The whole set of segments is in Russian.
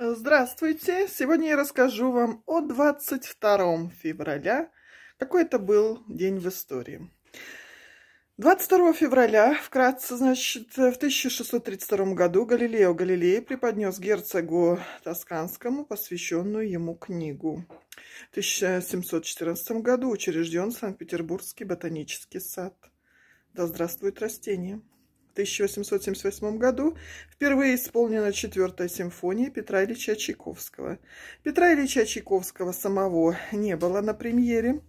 Здравствуйте! Сегодня я расскажу вам о 22 февраля. Какой это был день в истории. 22 февраля, вкратце, значит, в 1632 году Галилео Галилей преподнес герцогу Тосканскому посвященную ему книгу. В 1714 году учрежден Санкт-Петербургский ботанический сад. Да здравствует растение! 1878 году впервые исполнена четвертая симфония Петра Ильича Чайковского. Петра Ильича Чайковского самого не было на премьере.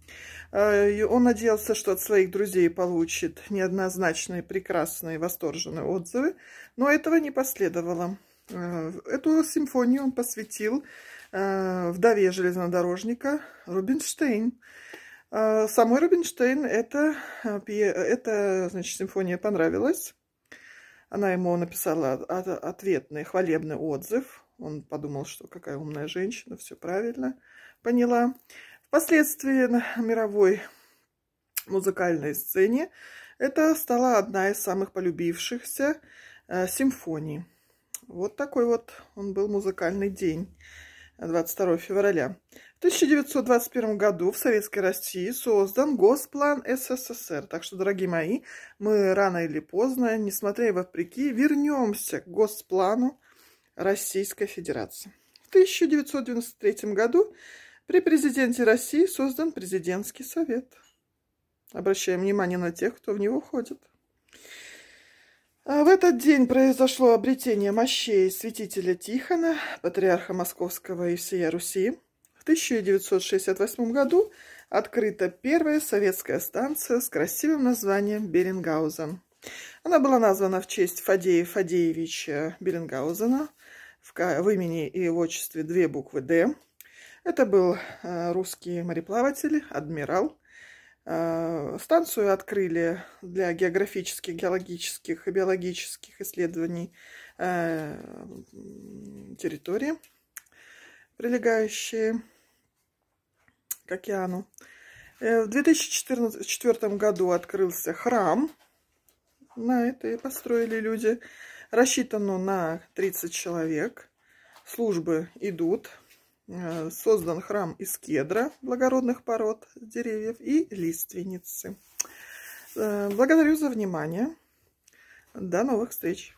А, он надеялся, что от своих друзей получит неоднозначные, прекрасные, восторженные отзывы, но этого не последовало. А, эту симфонию он посвятил а, вдове железнодорожника Рубинштейн. Самой Рубинштейн эта это значит, симфония понравилась. Она ему написала ответный хвалебный отзыв. Он подумал, что какая умная женщина, все правильно поняла. Впоследствии на мировой музыкальной сцене это стала одна из самых полюбившихся э, симфоний. Вот такой вот он был музыкальный день. 22 февраля. В 1921 году в Советской России создан Госплан СССР. Так что, дорогие мои, мы рано или поздно, несмотря и вопреки, вернемся к Госплану Российской Федерации. В 1993 году при президенте России создан президентский совет. Обращаем внимание на тех, кто в него входит. А в этот день произошло обретение мощей святителя Тихона, патриарха Московского и всея Руси. В 1968 году открыта первая советская станция с красивым названием Беренгаузен. Она была названа в честь Фадея Фадеевича Беренгаузена, в имени и в отчестве две буквы «Д». Это был э, русский мореплаватель, адмирал, Э, станцию открыли для географических, геологических и биологических исследований э, территории, прилегающие к океану. Э, в 2004 году открылся храм. На это и построили люди. Рассчитано на 30 человек. Службы идут. Э, создан храм из кедра, благородных пород деревьев и лиственницы. Э, благодарю за внимание. До новых встреч!